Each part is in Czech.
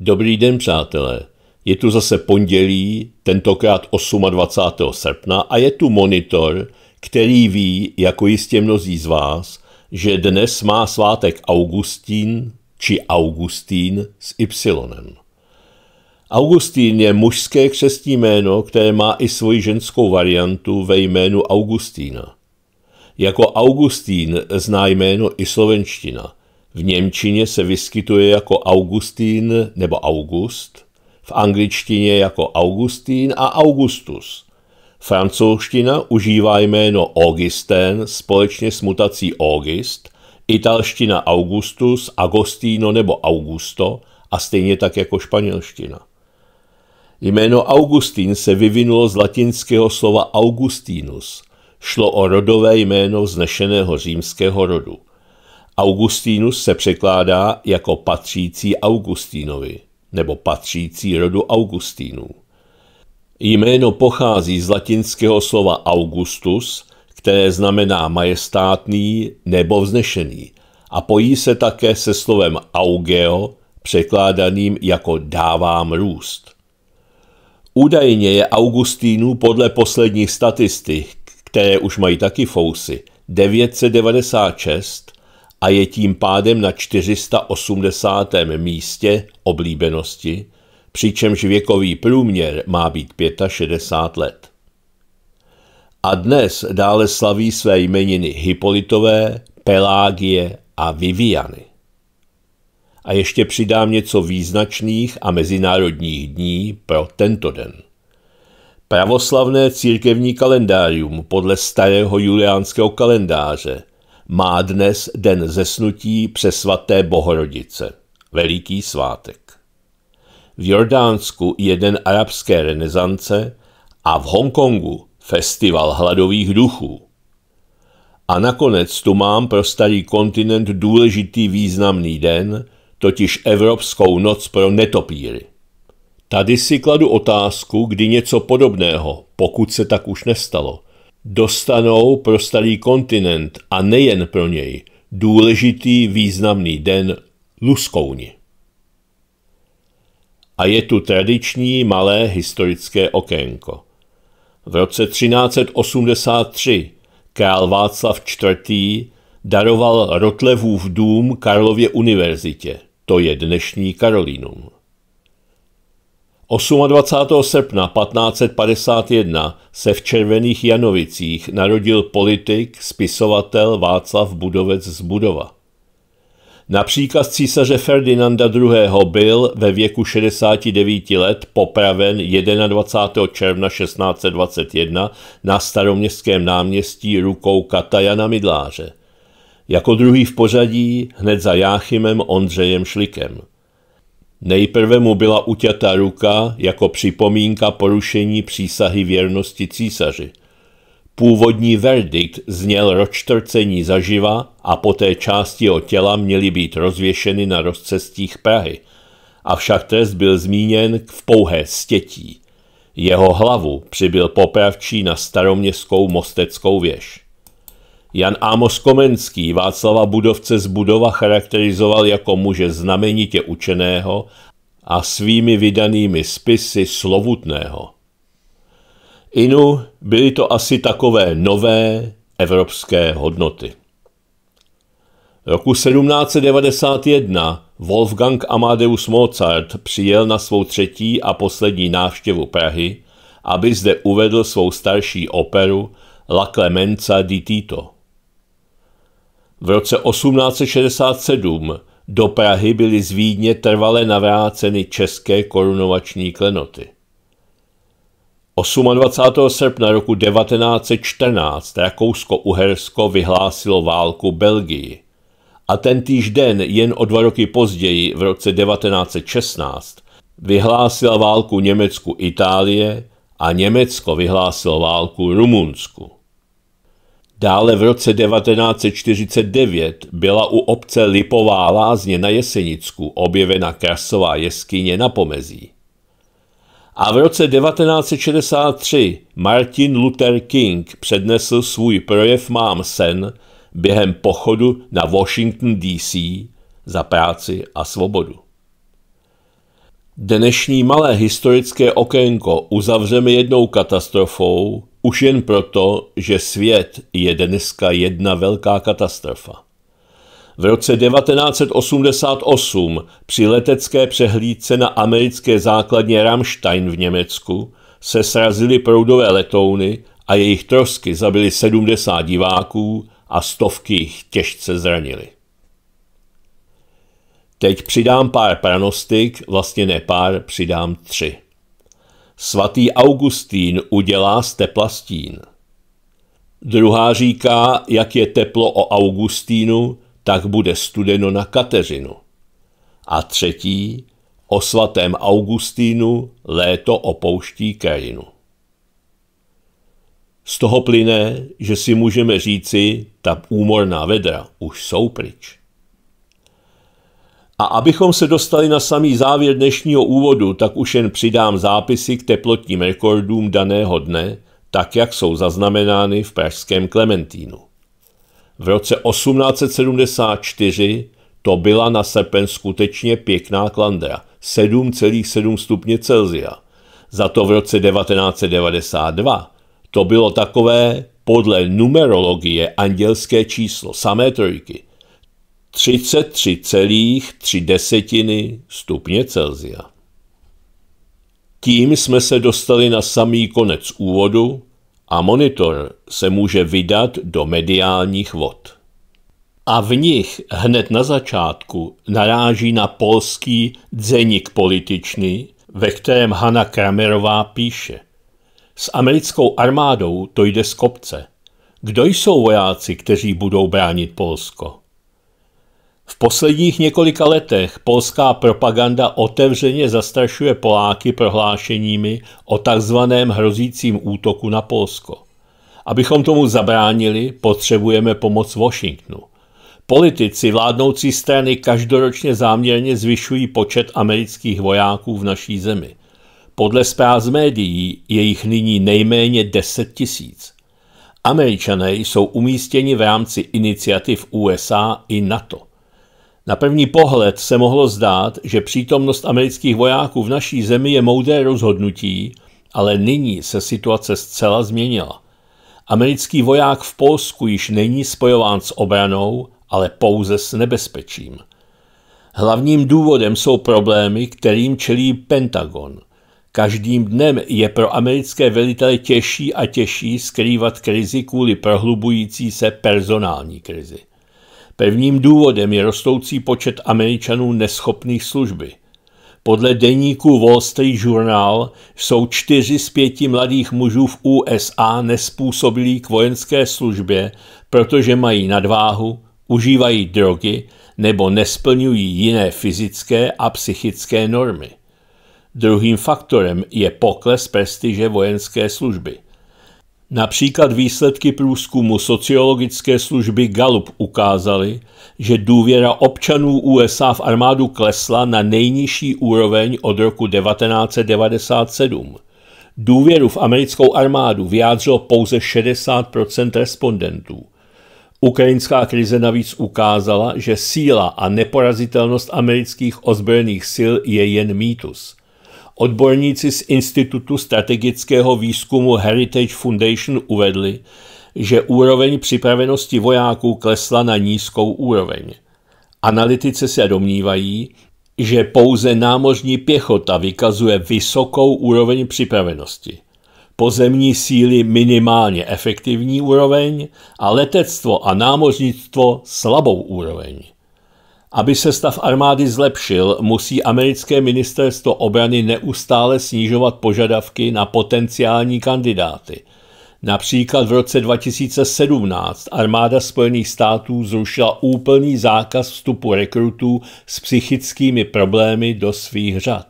Dobrý den, přátelé. Je tu zase pondělí, tentokrát 28. srpna a je tu monitor, který ví, jako jistě mnozí z vás, že dnes má svátek Augustín či Augustín s Y. Augustín je mužské křestní jméno, které má i svoji ženskou variantu ve jménu Augustína. Jako Augustín zná jméno i slovenština – v Němčině se vyskytuje jako Augustín nebo August, v angličtině jako Augustín a Augustus. Francouzština užívá jméno Augustin společně s mutací August, italština Augustus, Agostino nebo Augusto a stejně tak jako španělština. Jméno Augustín se vyvinulo z latinského slova Augustinus. Šlo o rodové jméno znešeného římského rodu – Augustínus se překládá jako patřící Augustínovi nebo patřící rodu Augustínů. Jméno pochází z latinského slova augustus, které znamená majestátný nebo vznešený a pojí se také se slovem augeo, překládaným jako dávám růst. Údajně je Augustínů podle posledních statistik, které už mají taky fousy, 996 a je tím pádem na 480. místě oblíbenosti, přičemž věkový průměr má být 65 let. A dnes dále slaví své jmeniny Hipolitové, Pelágie a Viviany. A ještě přidám něco význačných a mezinárodních dní pro tento den. Pravoslavné církevní kalendárium podle starého juliánského kalendáře – má dnes den zesnutí přes svaté Bohorodice, veliký svátek. V Jordánsku je den arabské renesance a v Hongkongu festival hladových duchů. A nakonec tu mám pro starý kontinent důležitý významný den, totiž Evropskou noc pro netopíry. Tady si kladu otázku, kdy něco podobného, pokud se tak už nestalo, dostanou pro starý kontinent a nejen pro něj důležitý významný den Luskouni. A je tu tradiční malé historické okénko. V roce 1383 král Václav IV. daroval Rotlevův dům Karlově univerzitě, to je dnešní Karolínum. 28. srpna 1551 se v Červených Janovicích narodil politik, spisovatel Václav Budovec z Budova. Na příkaz císaře Ferdinanda II. byl ve věku 69 let popraven 21. června 1621 na staroměstském náměstí rukou Katajana Midláře. Jako druhý v pořadí hned za Jáchymem Ondřejem Šlikem. Nejprve mu byla utěta ruka jako připomínka porušení přísahy věrnosti císaři. Původní verdikt zněl ročtrcení zaživa a poté části o těla měly být rozvěšeny na rozcestích Prahy, avšak trest byl zmíněn v pouhé stětí. Jeho hlavu přibyl popravčí na staroměstskou mosteckou věž. Jan Ámos Komenský Václava Budovce z Budova charakterizoval jako muže znamenitě učeného a svými vydanými spisy slovutného. Inu byly to asi takové nové evropské hodnoty. Roku 1791 Wolfgang Amadeus Mozart přijel na svou třetí a poslední návštěvu Prahy, aby zde uvedl svou starší operu La Clemenza di Tito. V roce 1867 do Prahy byly z Vídně trvale navráceny české korunovační klenoty. 28. srpna roku 1914 Rakousko-Uhersko vyhlásilo válku Belgii a ten týž den, jen o dva roky později, v roce 1916, vyhlásila válku Německu Itálie a Německo vyhlásilo válku Rumunsku. Dále v roce 1949 byla u obce Lipová lázně na Jesenicku objevena krasová jeskyně na pomezí. A v roce 1963 Martin Luther King přednesl svůj projev Mám sen během pochodu na Washington DC za práci a svobodu. Dnešní malé historické okénko uzavřeme jednou katastrofou, už jen proto, že svět je dneska jedna velká katastrofa. V roce 1988 při letecké přehlídce na americké základně Ramstein v Německu se srazily proudové letouny a jejich trosky zabily 70 diváků a stovky jich těžce zranili. Teď přidám pár pranostik, vlastně ne pár, přidám tři svatý Augustín udělá z tepla stín. Druhá říká, jak je teplo o Augustínu, tak bude studeno na Kateřinu. A třetí, o svatém Augustínu léto opouští krajinu. Z toho plyne, že si můžeme říci, ta úmorná vedra už jsou pryč. A abychom se dostali na samý závěr dnešního úvodu, tak už jen přidám zápisy k teplotním rekordům daného dne, tak jak jsou zaznamenány v pražském Klementínu. V roce 1874 to byla na srpen skutečně pěkná klandra, 7,7 stupně Celzia. Za to v roce 1992 to bylo takové podle numerologie andělské číslo, samé trojky – 33,3 stupně Celsia. Tím jsme se dostali na samý konec úvodu a monitor se může vydat do mediálních vod. A v nich hned na začátku naráží na polský dzeník političný, ve kterém Hanna Kramerová píše. S americkou armádou to jde z kopce. Kdo jsou vojáci, kteří budou bránit Polsko? V posledních několika letech polská propaganda otevřeně zastrašuje Poláky prohlášeními o takzvaném hrozícím útoku na Polsko. Abychom tomu zabránili, potřebujeme pomoc Washingtonu. Politici vládnoucí strany každoročně záměrně zvyšují počet amerických vojáků v naší zemi. Podle zpráv z médií je jich nyní nejméně 10 tisíc. Američané jsou umístěni v rámci iniciativ USA i NATO – na první pohled se mohlo zdát, že přítomnost amerických vojáků v naší zemi je moudré rozhodnutí, ale nyní se situace zcela změnila. Americký voják v Polsku již není spojován s obranou, ale pouze s nebezpečím. Hlavním důvodem jsou problémy, kterým čelí Pentagon. Každým dnem je pro americké velitele těžší a těžší skrývat krizi kvůli prohlubující se personální krizi. Pevným důvodem je rostoucí počet Američanů neschopných služby. Podle deníku Wall Street Journal jsou čtyři z pěti mladých mužů v USA nespůsobilí k vojenské službě, protože mají nadváhu, užívají drogy nebo nesplňují jiné fyzické a psychické normy. Druhým faktorem je pokles prestiže vojenské služby. Například výsledky průzkumu sociologické služby Gallup ukázaly, že důvěra občanů USA v armádu klesla na nejnižší úroveň od roku 1997. Důvěru v americkou armádu vyjádřilo pouze 60 respondentů. Ukrajinská krize navíc ukázala, že síla a neporazitelnost amerických ozbrojených sil je jen mýtus – Odborníci z Institutu strategického výzkumu Heritage Foundation uvedli, že úroveň připravenosti vojáků klesla na nízkou úroveň. Analytice se domnívají, že pouze námořní pěchota vykazuje vysokou úroveň připravenosti. Pozemní síly minimálně efektivní úroveň a letectvo a námořnictvo slabou úroveň. Aby se stav armády zlepšil, musí americké ministerstvo obrany neustále snižovat požadavky na potenciální kandidáty. Například v roce 2017 armáda Spojených států zrušila úplný zákaz vstupu rekrutů s psychickými problémy do svých řad.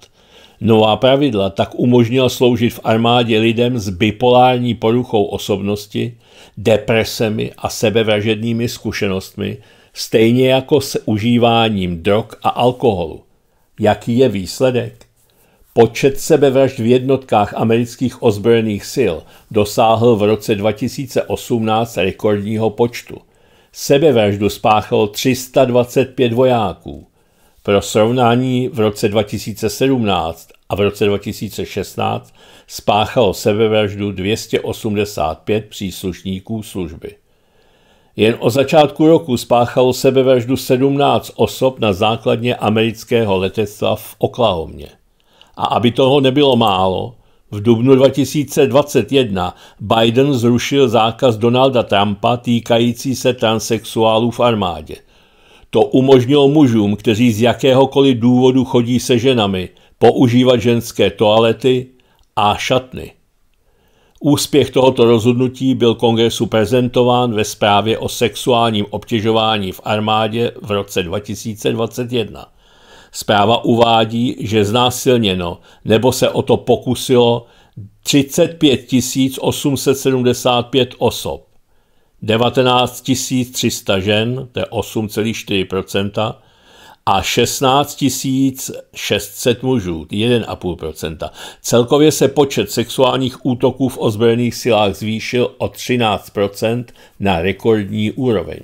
Nová pravidla tak umožnila sloužit v armádě lidem s bipolární poruchou osobnosti, depresemi a sebevražednými zkušenostmi, stejně jako s užíváním drog a alkoholu. Jaký je výsledek? Počet sebevražd v jednotkách amerických ozbrojených sil dosáhl v roce 2018 rekordního počtu. Sebevraždu spáchalo 325 vojáků. Pro srovnání v roce 2017 a v roce 2016 spáchalo sebevraždu 285 příslušníků služby. Jen o začátku roku spáchalo sebevraždu 17 osob na základně amerického letectva v Oklahomě. A aby toho nebylo málo, v dubnu 2021 Biden zrušil zákaz Donalda Trumpa týkající se transexuálů v armádě. To umožnilo mužům, kteří z jakéhokoliv důvodu chodí se ženami, používat ženské toalety a šatny. Úspěch tohoto rozhodnutí byl kongresu prezentován ve zprávě o sexuálním obtěžování v armádě v roce 2021. Zpráva uvádí, že znásilněno nebo se o to pokusilo 35 875 osob, 19 300 žen, to je 8,4 a 16 600 mužů, 1,5%. Celkově se počet sexuálních útoků v ozbrojených silách zvýšil o 13% na rekordní úroveň.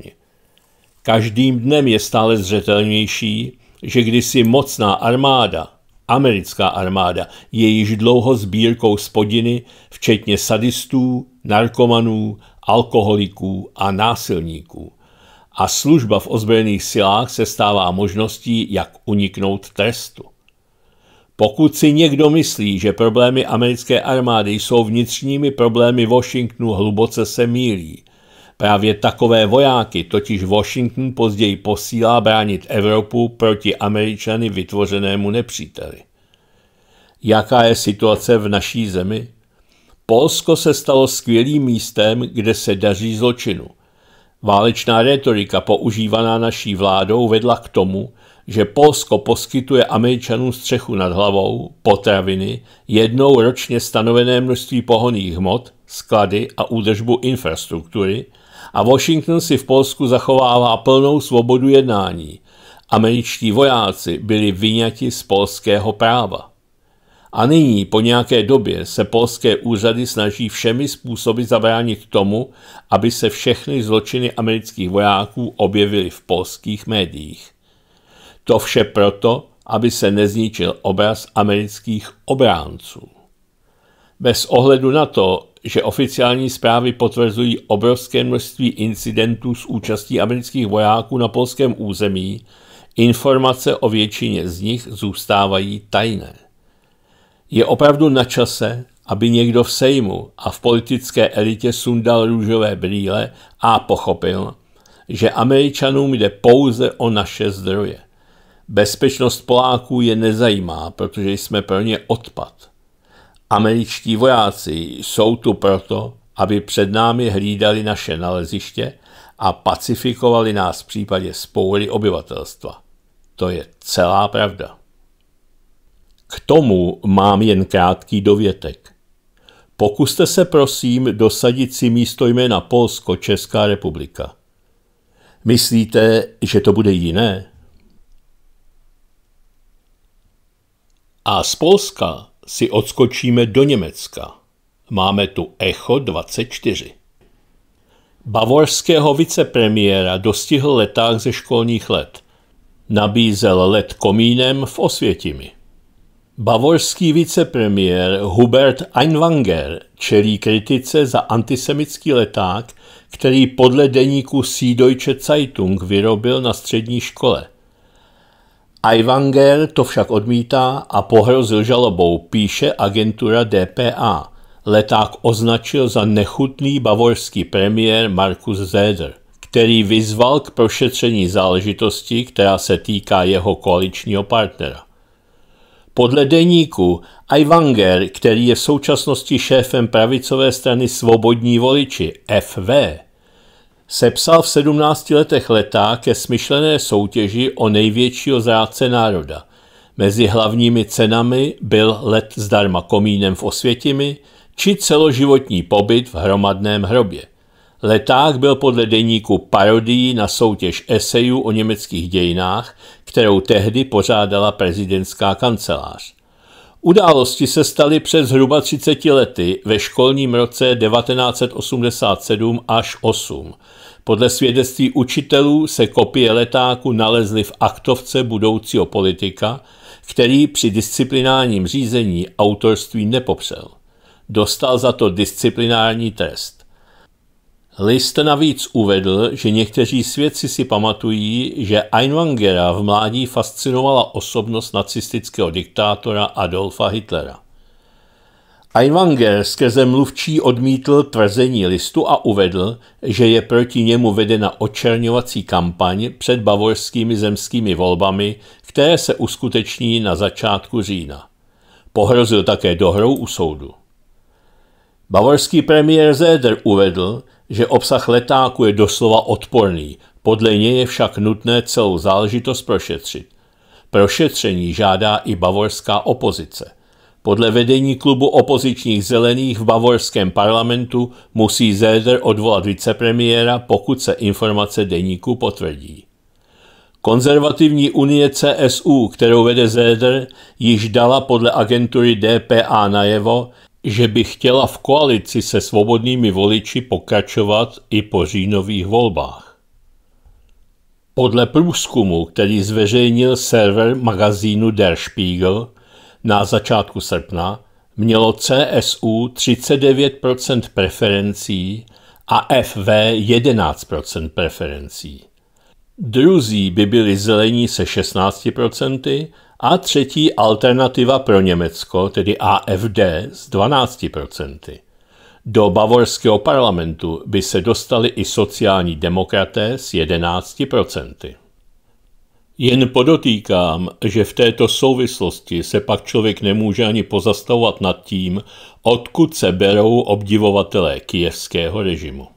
Každým dnem je stále zřetelnější, že kdysi mocná armáda, americká armáda, je již dlouho sbírkou spodiny, včetně sadistů, narkomanů, alkoholiků a násilníků a služba v ozbrojených silách se stává možností, jak uniknout trestu. Pokud si někdo myslí, že problémy americké armády jsou vnitřními problémy Washingtonu, hluboce se mílí. Právě takové vojáky totiž Washington později posílá bránit Evropu proti Američany vytvořenému nepříteli. Jaká je situace v naší zemi? Polsko se stalo skvělým místem, kde se daří zločinu – Válečná retorika používaná naší vládou vedla k tomu, že Polsko poskytuje Američanům střechu nad hlavou, potraviny, jednou ročně stanovené množství pohoných hmot, sklady a údržbu infrastruktury a Washington si v Polsku zachovává plnou svobodu jednání. Američtí vojáci byli vyňati z polského práva. A nyní, po nějaké době, se polské úřady snaží všemi způsoby zabránit tomu, aby se všechny zločiny amerických vojáků objevily v polských médiích. To vše proto, aby se nezničil obraz amerických obránců. Bez ohledu na to, že oficiální zprávy potvrzují obrovské množství incidentů s účastí amerických vojáků na polském území, informace o většině z nich zůstávají tajné. Je opravdu na čase, aby někdo v Sejmu a v politické elitě sundal růžové brýle a pochopil, že Američanům jde pouze o naše zdroje. Bezpečnost Poláků je nezajímá, protože jsme pro ně odpad. Američtí vojáci jsou tu proto, aby před námi hlídali naše naleziště a pacifikovali nás v případě spoury obyvatelstva. To je celá pravda. K tomu mám jen krátký dovětek. Pokuste se prosím dosadit si místo jména Polsko Česká republika. Myslíte, že to bude jiné? A z Polska si odskočíme do Německa. Máme tu Echo 24. Bavorského vicepremiéra dostihl leták ze školních let. Nabízel let komínem v Osvětimi. Bavorský vicepremiér Hubert Einwanger čelí kritice za antisemický leták, který podle deníku Süddeutsche Zeitung vyrobil na střední škole. Einwanger to však odmítá a pohrozil žalobou, píše agentura DPA. Leták označil za nechutný bavorský premiér Markus Zeder, který vyzval k prošetření záležitosti, která se týká jeho koaličního partnera. Podle deníku Ivanger, který je v současnosti šéfem pravicové strany Svobodní voliči, FV, sepsal v 17 letech letá ke smyšlené soutěži o největšího zrádce národa. Mezi hlavními cenami byl let zdarma komínem v Osvětimi či celoživotní pobyt v hromadném hrobě. Leták byl podle deníku parodií na soutěž esejů o německých dějinách, kterou tehdy pořádala prezidentská kancelář. Události se staly před zhruba 30 lety ve školním roce 1987 až 8. Podle svědectví učitelů se kopie letáku nalezly v aktovce budoucího politika, který při disciplinárním řízení autorství nepopřel. Dostal za to disciplinární test. List navíc uvedl, že někteří svědci si pamatují, že Einwangera v mládí fascinovala osobnost nacistického diktátora Adolfa Hitlera. Einwanger skrze mluvčí odmítl tvrzení listu a uvedl, že je proti němu vedena očerňovací kampaň před bavorskými zemskými volbami, které se uskuteční na začátku října. Pohrozil také dohrou u soudu. Bavorský premiér Zéder uvedl, že obsah letáku je doslova odporný, podle něj je však nutné celou záležitost prošetřit. Prošetření žádá i bavorská opozice. Podle vedení klubu opozičních zelených v bavorském parlamentu musí Zéder odvolat vicepremiéra, pokud se informace deníku potvrdí. Konzervativní unie CSU, kterou vede Zéder, již dala podle agentury DPA najevo, že by chtěla v koalici se svobodnými voliči pokračovat i po říjnových volbách. Podle průzkumu, který zveřejnil server magazínu Der Spiegel na začátku srpna, mělo CSU 39% preferencí a FV 11% preferencí. Druzí by byli zelení se 16% a třetí alternativa pro Německo, tedy AFD, s 12%. Do bavorského parlamentu by se dostali i sociální demokraté s 11%. Jen podotýkám, že v této souvislosti se pak člověk nemůže ani pozastavovat nad tím, odkud se berou obdivovatelé kijevského režimu.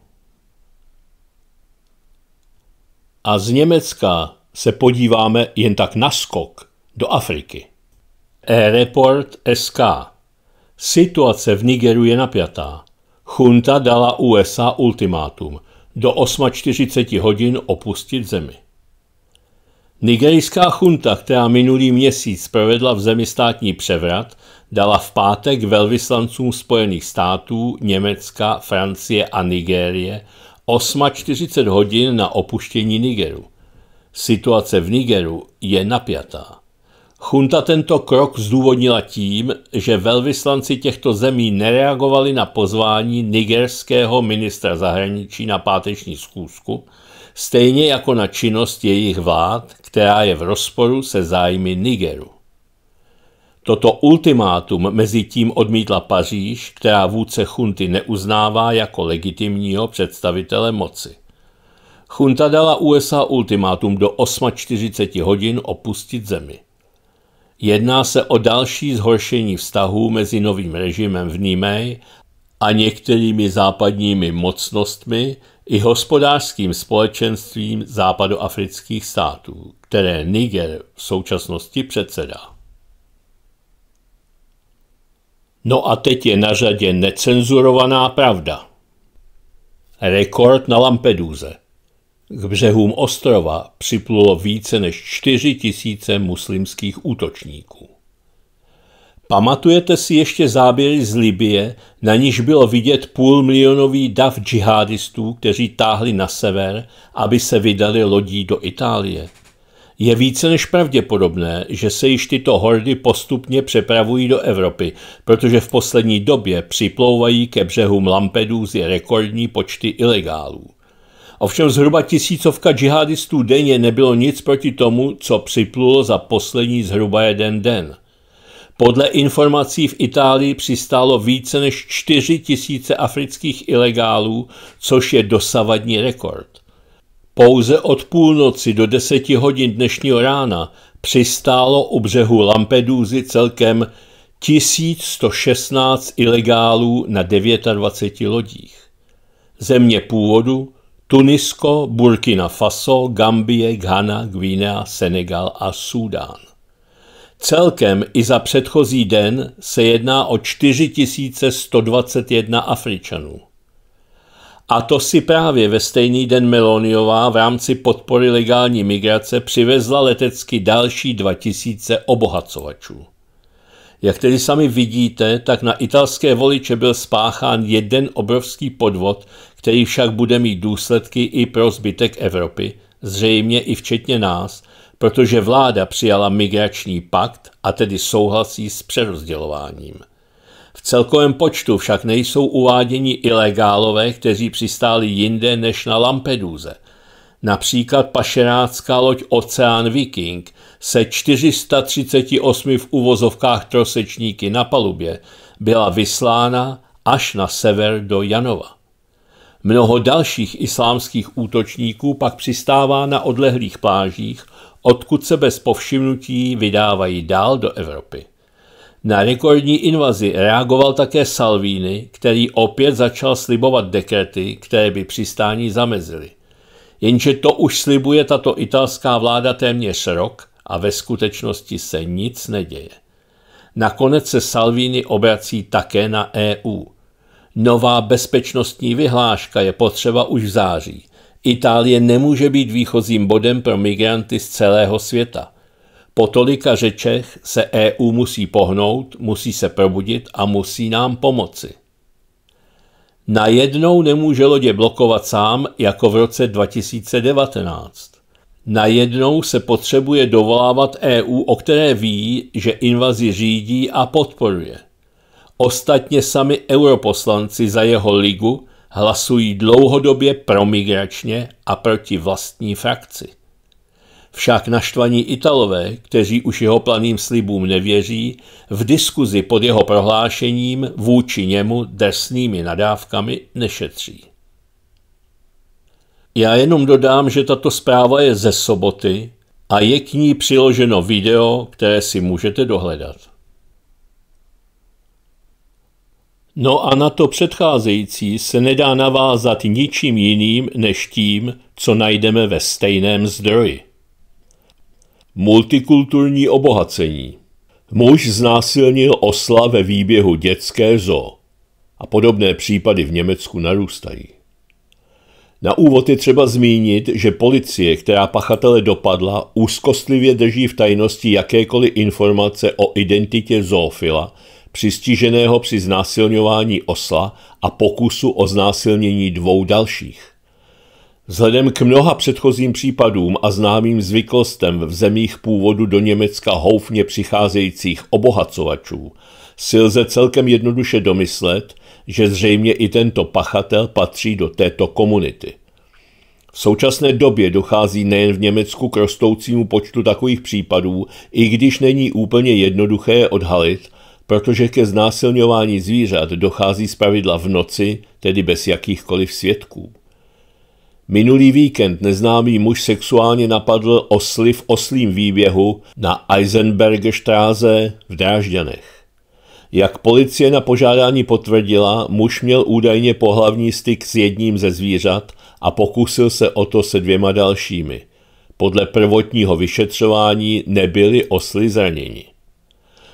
A z Německa se podíváme jen tak na skok do Afriky. E-Report SK Situace v Nigeru je napjatá. Chunta dala USA ultimátum do 8.40 hodin opustit zemi. Nigerijská chunta, která minulý měsíc provedla v zemi státní převrat, dala v pátek velvyslancům Spojených států, Německa, Francie a Nigérie 8.40 hodin na opuštění Nigeru. Situace v Nigeru je napjatá. Chunta tento krok zdůvodnila tím, že velvyslanci těchto zemí nereagovali na pozvání nigerského ministra zahraničí na páteční schůzku, stejně jako na činnost jejich vlád, která je v rozporu se zájmy Nigeru. Toto ultimátum mezi tím odmítla Paříž, která vůdce chunty neuznává jako legitimního představitele moci. Chunta dala USA ultimátum do 8.40 hodin opustit zemi. Jedná se o další zhoršení vztahů mezi novým režimem v Nimeji a některými západními mocnostmi i hospodářským společenstvím západoafrických států, které Niger v současnosti předsedá. No a teď je na řadě necenzurovaná pravda. Rekord na Lampeduze. K břehům ostrova připlulo více než 4 tisíce muslimských útočníků. Pamatujete si ještě záběry z Libie, na níž bylo vidět půlmilionový dav džihadistů, kteří táhli na sever, aby se vydali lodí do Itálie? Je více než pravděpodobné, že se již tyto hordy postupně přepravují do Evropy, protože v poslední době připlouvají ke břehům z rekordní počty ilegálů. Ovšem zhruba tisícovka džihadistů denně nebylo nic proti tomu, co připlulo za poslední zhruba jeden den. Podle informací v Itálii přistálo více než 4 tisíce afrických ilegálů, což je dosavadní rekord. Pouze od půlnoci do 10 hodin dnešního rána přistálo u břehu Lampedusy celkem 1116 ilegálů na 29 lodích. Země původu Tunisko, Burkina Faso, Gambie, Ghana, Guinea, Senegal a Súdán. Celkem i za předchozí den se jedná o 4121 Afričanů. A to si právě ve stejný den Meloniová v rámci podpory legální migrace přivezla letecky další 2000 obohacovačů. Jak tedy sami vidíte, tak na italské voliče byl spáchán jeden obrovský podvod, který však bude mít důsledky i pro zbytek Evropy, zřejmě i včetně nás, protože vláda přijala migrační pakt a tedy souhlasí s přerozdělováním. V celkovém počtu však nejsou uváděni ilegálové, kteří přistáli jinde než na Lampeduze. Například pašerácká loď Oceán Viking – se 438 v uvozovkách trosečníky na palubě byla vyslána až na sever do Janova. Mnoho dalších islámských útočníků pak přistává na odlehlých plážích, odkud se bez povšimnutí vydávají dál do Evropy. Na rekordní invazi reagoval také Salvini, který opět začal slibovat dekrety, které by přistání zamezily. Jenže to už slibuje tato italská vláda téměř rok a ve skutečnosti se nic neděje. Nakonec se Salvini obrací také na EU. Nová bezpečnostní vyhláška je potřeba už v září. Itálie nemůže být výchozím bodem pro migranty z celého světa. Po tolika řečech se EU musí pohnout, musí se probudit a musí nám pomoci. Najednou nemůže lodě blokovat sám jako v roce 2019. Najednou se potřebuje dovolávat EU, o které ví, že invazi řídí a podporuje. Ostatně sami europoslanci za jeho ligu hlasují dlouhodobě promigračně a proti vlastní frakci. Však naštvaní Italové, kteří už jeho planým slibům nevěří, v diskuzi pod jeho prohlášením vůči němu drsnými nadávkami nešetří. Já jenom dodám, že tato zpráva je ze soboty a je k ní přiloženo video, které si můžete dohledat. No a na to předcházející se nedá navázat ničím jiným než tím, co najdeme ve stejném zdroji. Multikulturní obohacení. Muž znásilnil osla ve výběhu dětské zoo. A podobné případy v Německu narůstají. Na úvod je třeba zmínit, že policie, která pachatele dopadla, úzkostlivě drží v tajnosti jakékoliv informace o identitě zoofila, přistiženého při znásilňování osla a pokusu o znásilnění dvou dalších. Vzhledem k mnoha předchozím případům a známým zvyklostem v zemích původu do Německa houfně přicházejících obohacovačů si lze celkem jednoduše domyslet, že zřejmě i tento pachatel patří do této komunity. V současné době dochází nejen v Německu k rostoucímu počtu takových případů, i když není úplně jednoduché je odhalit, protože ke znásilňování zvířat dochází zpravidla v noci, tedy bez jakýchkoliv svědků. Minulý víkend neznámý muž sexuálně napadl osly v oslím výběhu na Eisenbergerstráze v Drážďanech. Jak policie na požádání potvrdila, muž měl údajně pohlavní styk s jedním ze zvířat a pokusil se o to se dvěma dalšími. Podle prvotního vyšetřování nebyli osly zraněni.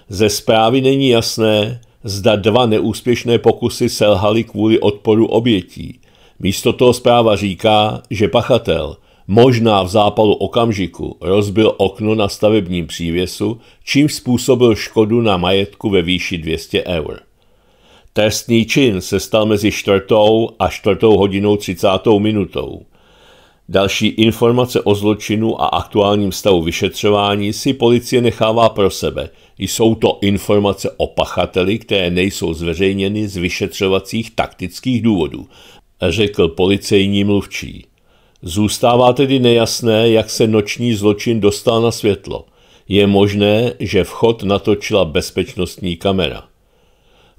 Ze zprávy není jasné, zda dva neúspěšné pokusy selhaly kvůli odporu obětí. Místo toho zpráva říká, že pachatel – Možná v zápalu okamžiku rozbil okno na stavebním přívěsu, čím způsobil škodu na majetku ve výši 200 eur. Trestný čin se stal mezi 4. a 4. hodinou 30. minutou. Další informace o zločinu a aktuálním stavu vyšetřování si policie nechává pro sebe. Jsou to informace o pachateli, které nejsou zveřejněny z vyšetřovacích taktických důvodů, řekl policejní mluvčí. Zůstává tedy nejasné, jak se noční zločin dostal na světlo. Je možné, že vchod natočila bezpečnostní kamera.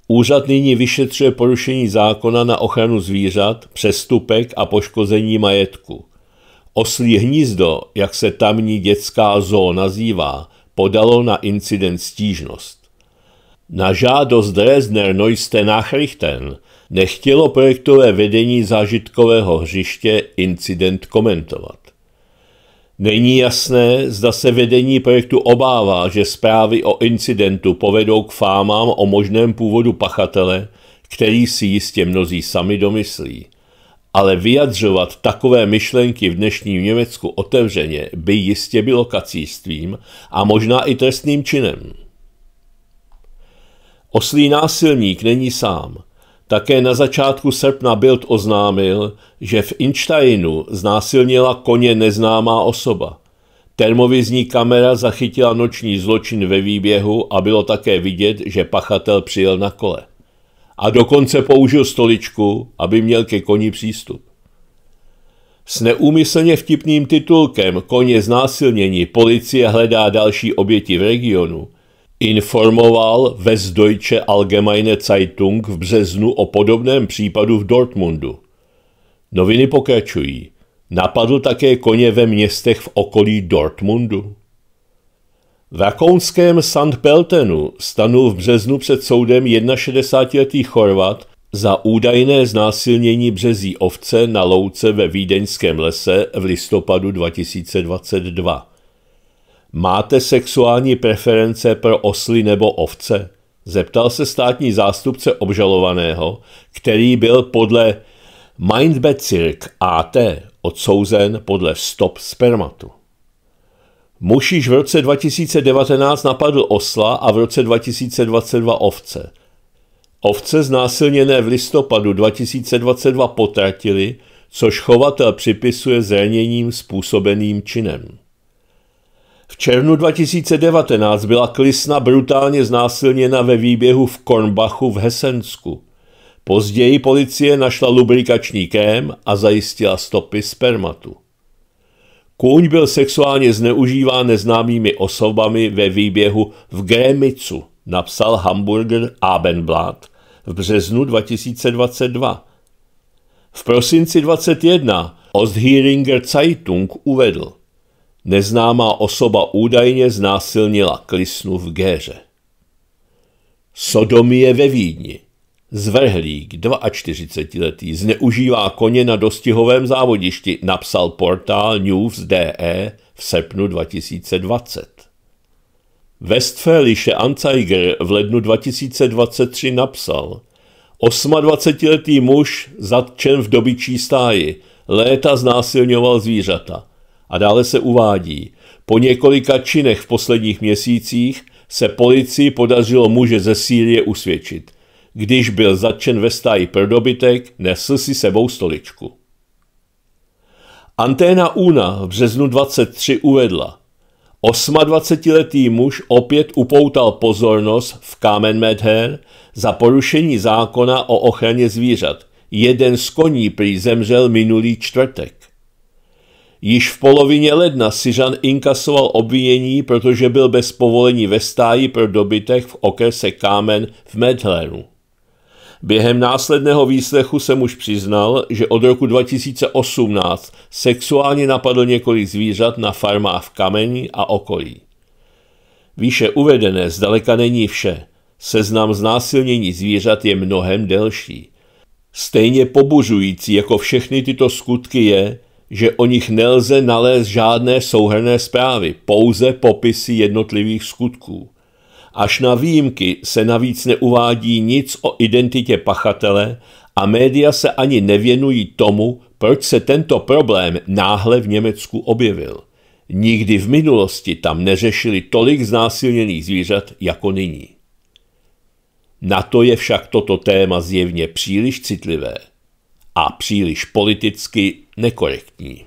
Úřad nyní vyšetřuje porušení zákona na ochranu zvířat, přestupek a poškození majetku. Oslí hnízdo, jak se tamní dětská zoo nazývá, podalo na incident stížnost. Na žádost Dresdner Neuste Nachrichten nechtělo projektové vedení zážitkového hřiště incident komentovat. Není jasné, zda se vedení projektu obává, že zprávy o incidentu povedou k fámám o možném původu pachatele, který si jistě mnozí sami domyslí. Ale vyjadřovat takové myšlenky v dnešním Německu otevřeně by jistě bylo kacístvím a možná i trestným činem. Oslý násilník není sám – také na začátku srpna Bild oznámil, že v Einsteinu znásilnila koně neznámá osoba. Termovizní kamera zachytila noční zločin ve výběhu a bylo také vidět, že pachatel přijel na kole. A dokonce použil stoličku, aby měl ke koni přístup. S neúmyslně vtipným titulkem Koně znásilnění policie hledá další oběti v regionu – Informoval Westdeutsche Allgemeine Zeitung v březnu o podobném případu v Dortmundu. Noviny pokračují. Napadl také koně ve městech v okolí Dortmundu. V rakouském St. Peltenu stanul v březnu před soudem 61-letý Chorvat za údajné znásilnění březí ovce na louce ve vídeňském lese v listopadu 2022. Máte sexuální preference pro osly nebo ovce? Zeptal se státní zástupce obžalovaného, který byl podle Mindbecirk AT odsouzen podle stop spermatu. Muž již v roce 2019 napadl osla a v roce 2022 ovce. Ovce znásilněné v listopadu 2022 potratili, což chovatel připisuje zraněním způsobeným činem. V červnu 2019 byla Klisna brutálně znásilněna ve výběhu v Kornbachu v Hesensku. Později policie našla lubrikační kém a zajistila stopy spermatu. Kůň byl sexuálně zneužíván neznámými osobami ve výběhu v Grémicu, napsal Hamburger Abendblatt v březnu 2022. V prosinci 2021 Osthieringer Zeitung uvedl – Neznámá osoba údajně znásilnila klisnu v Géře. Sodomie ve Vídni. Zvrhlík, 42-letý, zneužívá koně na dostihovém závodišti, napsal portál News.de v srpnu 2020. Westfälische Anzeiger v lednu 2023 napsal 28-letý muž zatčen v dobyčí stáji, léta znásilňoval zvířata. A dále se uvádí, po několika činech v posledních měsících se policii podařilo muže ze Sýrie usvědčit. Když byl zatčen ve stáji pro dobytek, nesl si sebou stoličku. Anténa Una v březnu 23 uvedla. 28-letý muž opět upoutal pozornost v Kámen Medher za porušení zákona o ochraně zvířat. Jeden z koní prý zemřel minulý čtvrtek. Již v polovině ledna Syřan inkasoval obvinění, protože byl bez povolení ve stáji pro dobytek v okrese Kámen v Medhlenu. Během následného výslechu se muž přiznal, že od roku 2018 sexuálně napadl několik zvířat na farmách v Kameni a okolí. Výše uvedené zdaleka není vše. Seznam znásilnění zvířat je mnohem delší. Stejně pobužující, jako všechny tyto skutky je, že o nich nelze nalézt žádné souhrné zprávy, pouze popisy jednotlivých skutků. Až na výjimky se navíc neuvádí nic o identitě pachatele a média se ani nevěnují tomu, proč se tento problém náhle v Německu objevil. Nikdy v minulosti tam neřešili tolik znásilněných zvířat jako nyní. Na to je však toto téma zjevně příliš citlivé – a příliš politicky nekorektní.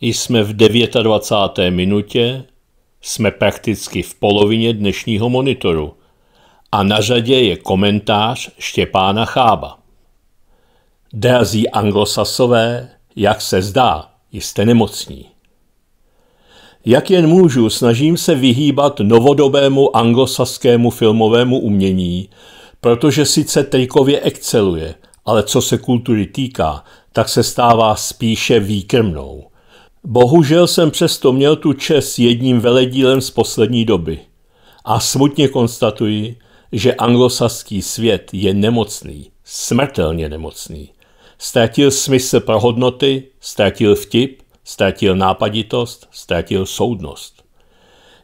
Jsme v 29. minutě, jsme prakticky v polovině dnešního monitoru a na řadě je komentář Štěpána Chába. Drazí anglosasové, jak se zdá, jste nemocní. Jak jen můžu, snažím se vyhýbat novodobému anglosaskému filmovému umění, Protože sice trikově exceluje, ale co se kultury týká, tak se stává spíše výkrmnou. Bohužel jsem přesto měl tu čest jedním veledílem z poslední doby. A smutně konstatuji, že anglosaský svět je nemocný, smrtelně nemocný. Ztratil smysl pro hodnoty, ztratil vtip, ztratil nápaditost, ztratil soudnost.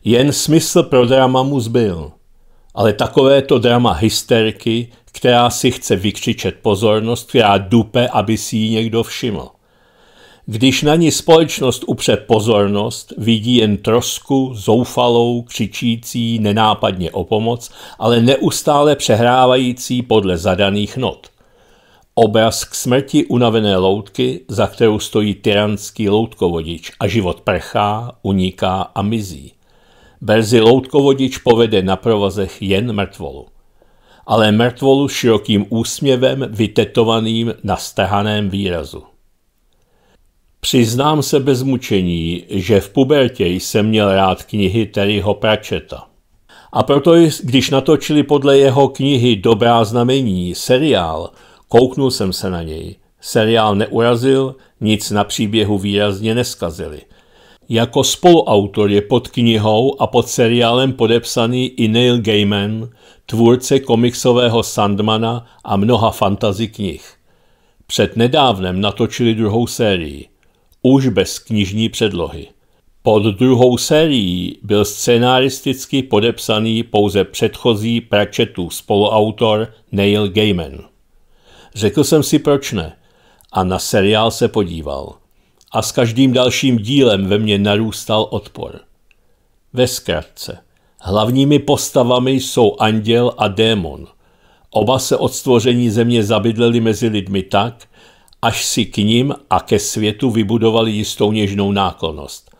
Jen smysl pro drama mu zbyl. Ale takové to drama hysterky, která si chce vykřičet pozornost, která dupe, aby si ji někdo všiml. Když na ní společnost upře pozornost, vidí jen trosku, zoufalou, křičící, nenápadně o pomoc, ale neustále přehrávající podle zadaných not. Obraz k smrti unavené loutky, za kterou stojí tyranský loutkovodič a život prchá, uniká a mizí. Brzy loutkovodič povede na provazech jen mrtvolu. Ale mrtvolu s širokým úsměvem vytetovaným na strhaném výrazu. Přiznám se bez mučení, že v pubertě jsem měl rád knihy Terryho Pračeta. A proto, když natočili podle jeho knihy Dobrá znamení seriál, kouknul jsem se na něj. Seriál neurazil, nic na příběhu výrazně neskazili – jako spoluautor je pod knihou a pod seriálem podepsaný i Neil Gaiman, tvůrce komiksového Sandmana a mnoha fantasy knih. Před nedávnem natočili druhou sérii, už bez knižní předlohy. Pod druhou sérií byl scenaristicky podepsaný pouze předchozí pračetů spoluautor Neil Gaiman. Řekl jsem si proč ne a na seriál se podíval – a s každým dalším dílem ve mně narůstal odpor. Ve zkratce, hlavními postavami jsou anděl a démon. Oba se od stvoření země zabydleli mezi lidmi tak, až si k ním a ke světu vybudovali jistou něžnou náklonost.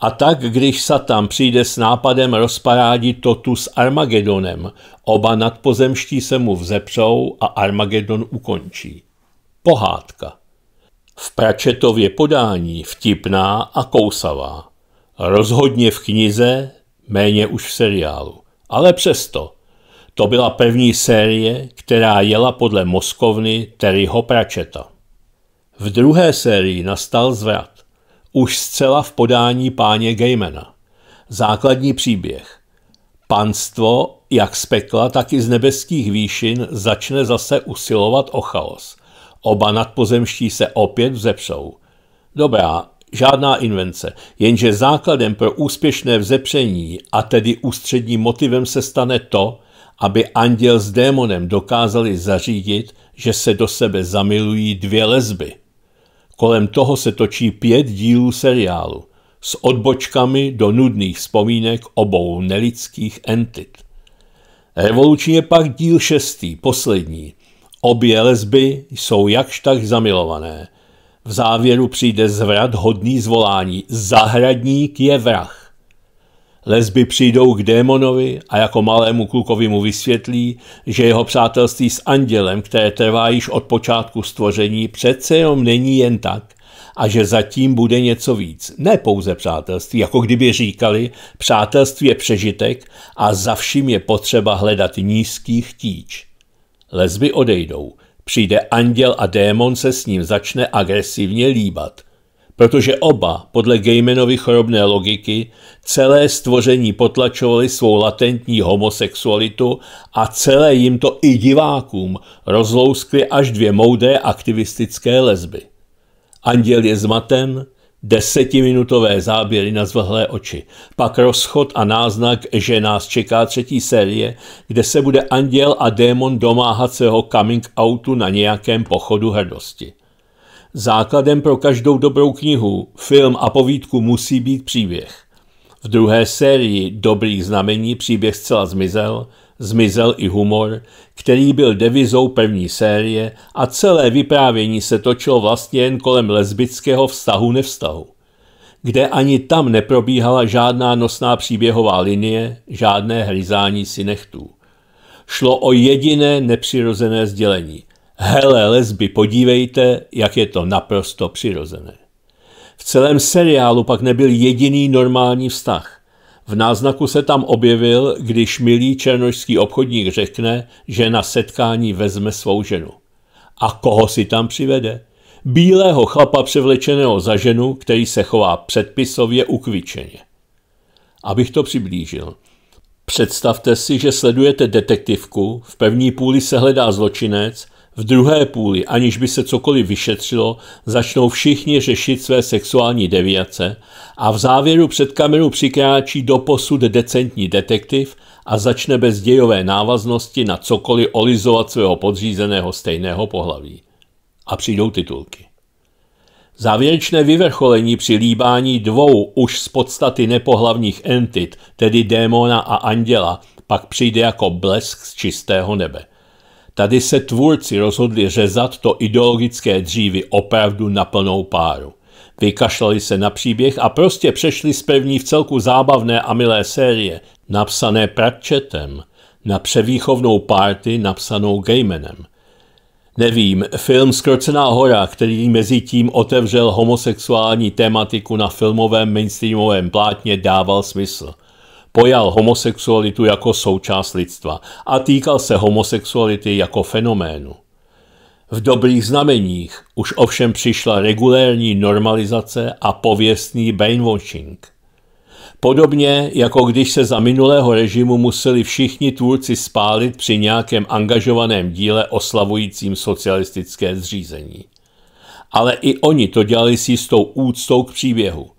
A tak, když Satan přijde s nápadem rozparádit Totu s Armagedonem, oba nadpozemští se mu vzepřou a Armagedon ukončí. Pohádka. V Pračetově podání vtipná a kousavá. Rozhodně v knize, méně už v seriálu. Ale přesto. To byla první série, která jela podle Moskovny Terryho Pračeta. V druhé sérii nastal zvrat. Už zcela v podání páně Gejmena. Základní příběh. Panstvo, jak z pekla, tak i z nebeských výšin, začne zase usilovat o chaos – Oba nadpozemští se opět vzepřou. Dobrá, žádná invence, jenže základem pro úspěšné vzepření a tedy ústředním motivem se stane to, aby anděl s démonem dokázali zařídit, že se do sebe zamilují dvě lesby. Kolem toho se točí pět dílů seriálu s odbočkami do nudných vzpomínek obou nelidských entit. Revolučně je pak díl šestý, poslední, Obě lesby jsou jakž tak zamilované. V závěru přijde zvrat hodný zvolání. Zahradník je vrah. Lesby přijdou k démonovi a jako malému klukovi mu vysvětlí, že jeho přátelství s andělem, které trvá již od počátku stvoření, přece jenom není jen tak a že zatím bude něco víc. Ne pouze přátelství, jako kdyby říkali, přátelství je přežitek a za vším je potřeba hledat nízký chtíč. Lesby odejdou. Přijde anděl a démon se s ním začne agresivně líbat. Protože oba, podle Gejmenovy chorobné logiky, celé stvoření potlačovali svou latentní homosexualitu a celé jim to i divákům rozlouskly až dvě moudé aktivistické lesby. Anděl je zmaten, Desetiminutové záběry na zvlhlé oči, pak rozchod a náznak, že nás čeká třetí série, kde se bude anděl a démon domáhat svého coming outu na nějakém pochodu hrdosti. Základem pro každou dobrou knihu, film a povídku musí být příběh. V druhé sérii Dobrých znamení příběh zcela zmizel – Zmizel i humor, který byl devizou první série a celé vyprávění se točilo vlastně jen kolem lesbického vztahu nevztahu, kde ani tam neprobíhala žádná nosná příběhová linie, žádné hryzání nechtů. Šlo o jediné nepřirozené sdělení. Hele, lesby, podívejte, jak je to naprosto přirozené. V celém seriálu pak nebyl jediný normální vztah – v náznaku se tam objevil, když milý černožský obchodník řekne, že na setkání vezme svou ženu. A koho si tam přivede? Bílého chlapa převlečeného za ženu, který se chová předpisově ukvičeně. Abych to přiblížil. Představte si, že sledujete detektivku, v pevní půli se hledá zločinec v druhé půli, aniž by se cokoliv vyšetřilo, začnou všichni řešit své sexuální deviace a v závěru před kamerou přikráčí do posud decentní detektiv a začne bez dějové návaznosti na cokoliv olizovat svého podřízeného stejného pohlaví. A přijdou titulky. Závěrečné vyvrcholení při líbání dvou už z podstaty nepohlavních entit, tedy démona a anděla, pak přijde jako blesk z čistého nebe – Tady se tvůrci rozhodli řezat to ideologické dřívy opravdu na plnou páru. Vykašlali se na příběh a prostě přešli z první v celku zábavné a milé série, napsané pratčetem, na převýchovnou párty napsanou Gaymanem. Nevím, film Skrocená hora, který mezi tím otevřel homosexuální tematiku na filmovém mainstreamovém plátně, dával smysl – pojal homosexualitu jako součást lidstva a týkal se homosexuality jako fenoménu. V dobrých znameních už ovšem přišla regulérní normalizace a pověstný brainwashing. Podobně jako když se za minulého režimu museli všichni tvůrci spálit při nějakém angažovaném díle oslavujícím socialistické zřízení. Ale i oni to dělali s jistou úctou k příběhu –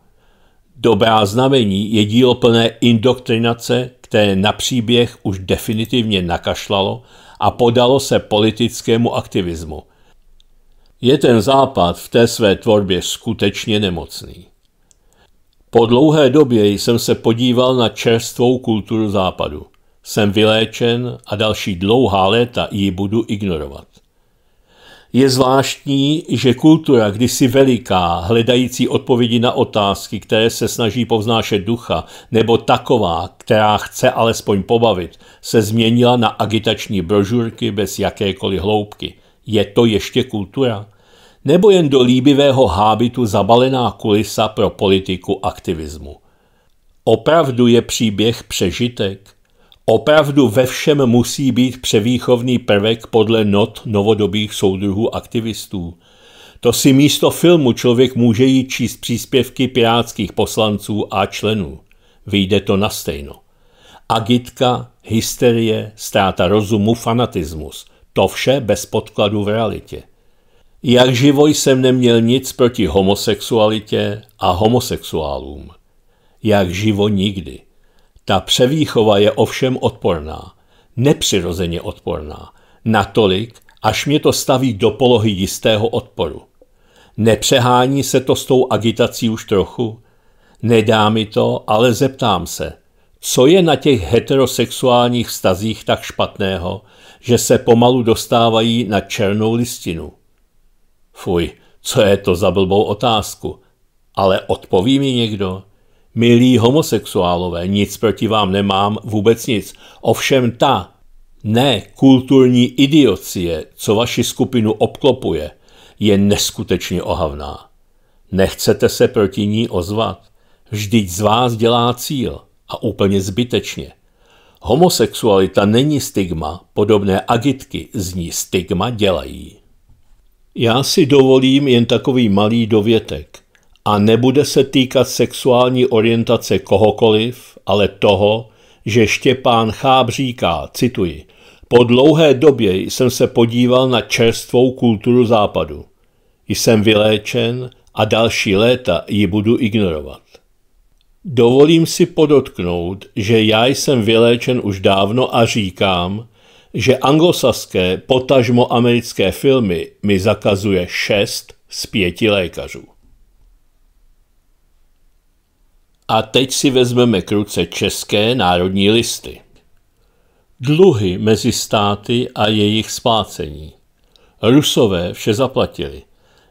Dobrá znamení je dílo plné indoktrinace, které na příběh už definitivně nakašlalo a podalo se politickému aktivismu. Je ten západ v té své tvorbě skutečně nemocný. Po dlouhé době jsem se podíval na čerstvou kulturu západu. Jsem vyléčen a další dlouhá léta ji budu ignorovat. Je zvláštní, že kultura, kdysi veliká, hledající odpovědi na otázky, které se snaží povznášet ducha, nebo taková, která chce alespoň pobavit, se změnila na agitační brožurky bez jakékoliv hloubky. Je to ještě kultura? Nebo jen do líbivého hábitu zabalená kulisa pro politiku aktivismu? Opravdu je příběh přežitek? Opravdu ve všem musí být převýchovný prvek podle not novodobých soudruhů aktivistů. To si místo filmu člověk může jít číst příspěvky pirátských poslanců a členů. Vyjde to na stejno. Agitka, hysterie, ztráta rozumu, fanatismus. To vše bez podkladu v realitě. Jak živoj jsem neměl nic proti homosexualitě a homosexuálům. Jak živo nikdy. Ta převýchova je ovšem odporná, nepřirozeně odporná, natolik, až mě to staví do polohy jistého odporu. Nepřehání se to s tou agitací už trochu? Nedá mi to, ale zeptám se, co je na těch heterosexuálních stazích tak špatného, že se pomalu dostávají na černou listinu? Fuj, co je to za blbou otázku? Ale odpoví mi někdo? Milí homosexuálové, nic proti vám nemám, vůbec nic. Ovšem ta ne kulturní idiocie, co vaši skupinu obklopuje, je neskutečně ohavná. Nechcete se proti ní ozvat? Vždyť z vás dělá cíl a úplně zbytečně. Homosexualita není stigma, podobné agitky z ní stigma dělají. Já si dovolím jen takový malý dovětek a nebude se týkat sexuální orientace kohokoliv, ale toho, že Štěpán Cháb říká, cituji, po dlouhé době jsem se podíval na čerstvou kulturu západu. Jsem vyléčen a další léta ji budu ignorovat. Dovolím si podotknout, že já jsem vyléčen už dávno a říkám, že anglosaské, potažmo americké filmy mi zakazuje šest z pěti lékařů. A teď si vezmeme k ruce české národní listy. Dluhy mezi státy a jejich splácení. Rusové vše zaplatili.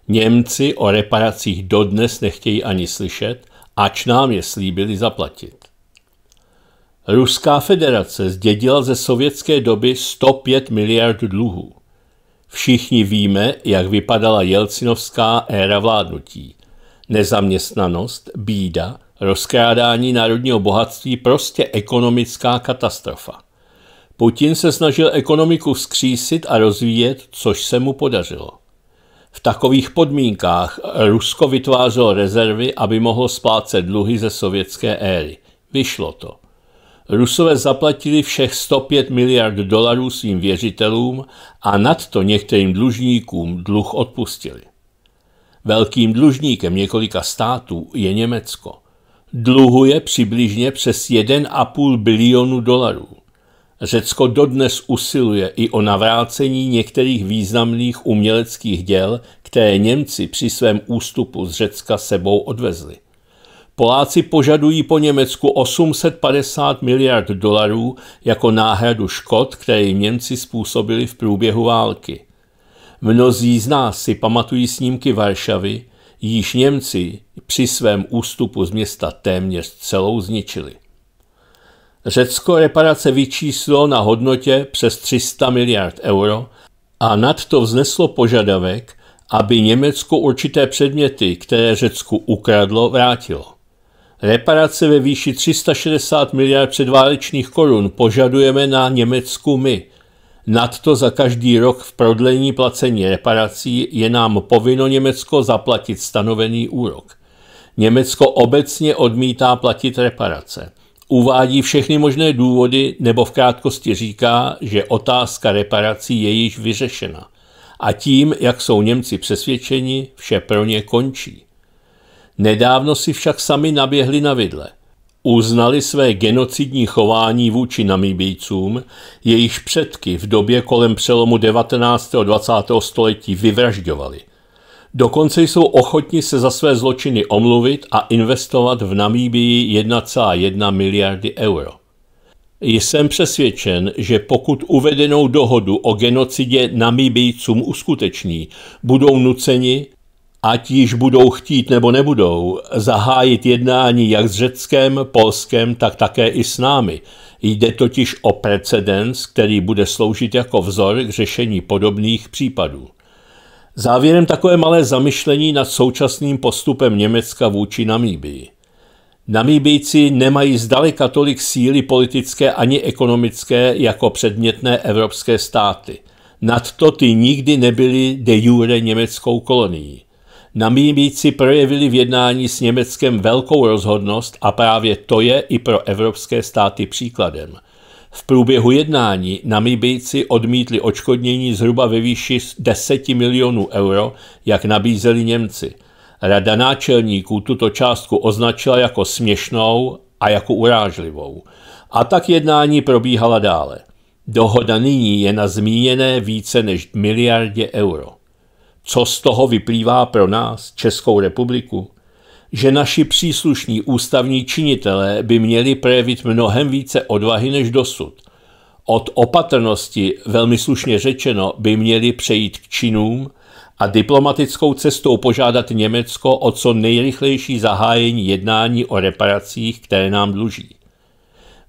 Němci o reparacích dodnes nechtějí ani slyšet, ač nám je slíbili zaplatit. Ruská federace zdědila ze sovětské doby 105 miliard dluhů. Všichni víme, jak vypadala Jelcinovská éra vládnutí. Nezaměstnanost, bída Rozkrádání národního bohatství prostě ekonomická katastrofa. Putin se snažil ekonomiku vzkřísit a rozvíjet, což se mu podařilo. V takových podmínkách Rusko vytvářelo rezervy, aby mohlo splácet dluhy ze sovětské éry. Vyšlo to. Rusové zaplatili všech 105 miliard dolarů svým věřitelům a nadto některým dlužníkům dluh odpustili. Velkým dlužníkem několika států je Německo – dluhuje přibližně přes 1,5 bilionu dolarů. Řecko dodnes usiluje i o navrácení některých významných uměleckých děl, které Němci při svém ústupu z Řecka sebou odvezli. Poláci požadují po Německu 850 miliard dolarů jako náhradu škod, které Němci způsobili v průběhu války. Mnozí z nás si pamatují snímky Varšavy, již Němci při svém ústupu z města téměř celou zničili. Řecko reparace vyčíslo na hodnotě přes 300 miliard euro a nad to vzneslo požadavek, aby Německo určité předměty, které Řecku ukradlo, vrátilo. Reparace ve výši 360 miliard předválečných korun požadujeme na Německu my – Nadto za každý rok v prodlení placení reparací je nám povinno Německo zaplatit stanovený úrok. Německo obecně odmítá platit reparace. Uvádí všechny možné důvody nebo v krátkosti říká, že otázka reparací je již vyřešena. A tím, jak jsou Němci přesvědčeni, vše pro ně končí. Nedávno si však sami naběhli na vidle – uznali své genocidní chování vůči Namibijcům, jejichž předky v době kolem přelomu 19. a 20. století vyvražďovali. Dokonce jsou ochotni se za své zločiny omluvit a investovat v Namíbii 1,1 miliardy euro. Jsem přesvědčen, že pokud uvedenou dohodu o genocidě Namíbijcům uskuteční, budou nuceni ať již budou chtít nebo nebudou, zahájit jednání jak s Řeckem, Polskem, tak také i s námi. Jde totiž o precedens, který bude sloužit jako vzor k řešení podobných případů. Závěrem takové malé zamyšlení nad současným postupem Německa vůči Namíbii. Namíbíci nemají zdaleka tolik síly politické ani ekonomické jako předmětné evropské státy. Nad to ty nikdy nebyly de jure německou kolonií. Namíbíci projevili v jednání s Německem velkou rozhodnost a právě to je i pro evropské státy příkladem. V průběhu jednání Namíbíci odmítli očkodnění zhruba ve výši 10 milionů euro, jak nabízeli Němci. Rada náčelníků tuto částku označila jako směšnou a jako urážlivou. A tak jednání probíhala dále. Dohoda nyní je na zmíněné více než miliardě euro. Co z toho vyplývá pro nás, Českou republiku? Že naši příslušní ústavní činitelé by měli projevit mnohem více odvahy než dosud. Od opatrnosti, velmi slušně řečeno, by měli přejít k činům a diplomatickou cestou požádat Německo o co nejrychlejší zahájení jednání o reparacích, které nám dluží.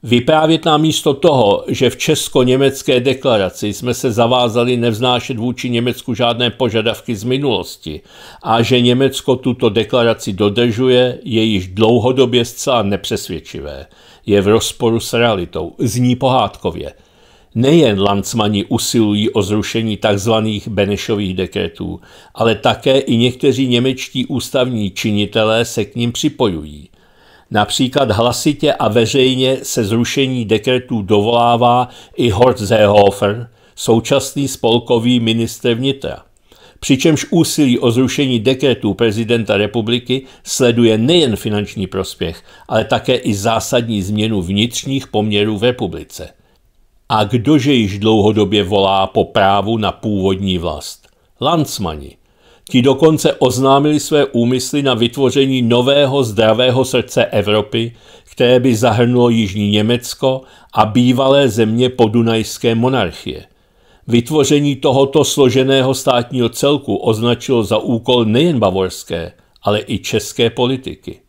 Vyprávět nám místo toho, že v česko-německé deklaraci jsme se zavázali nevznášet vůči Německu žádné požadavky z minulosti a že Německo tuto deklaraci dodržuje, je již dlouhodobě zcela nepřesvědčivé. Je v rozporu s realitou, zní pohádkově. Nejen lancmani usilují o zrušení tzv. Benešových dekretů, ale také i někteří němečtí ústavní činitelé se k ním připojují. Například hlasitě a veřejně se zrušení dekretů dovolává i Hort Seehofer, současný spolkový ministr vnitra. Přičemž úsilí o zrušení dekretů prezidenta republiky sleduje nejen finanční prospěch, ale také i zásadní změnu vnitřních poměrů v republice. A kdože již dlouhodobě volá po právu na původní vlast? Lancmani – Ti dokonce oznámili své úmysly na vytvoření nového zdravého srdce Evropy, které by zahrnulo Jižní Německo a bývalé země podunajské monarchie. Vytvoření tohoto složeného státního celku označilo za úkol nejen bavorské, ale i české politiky.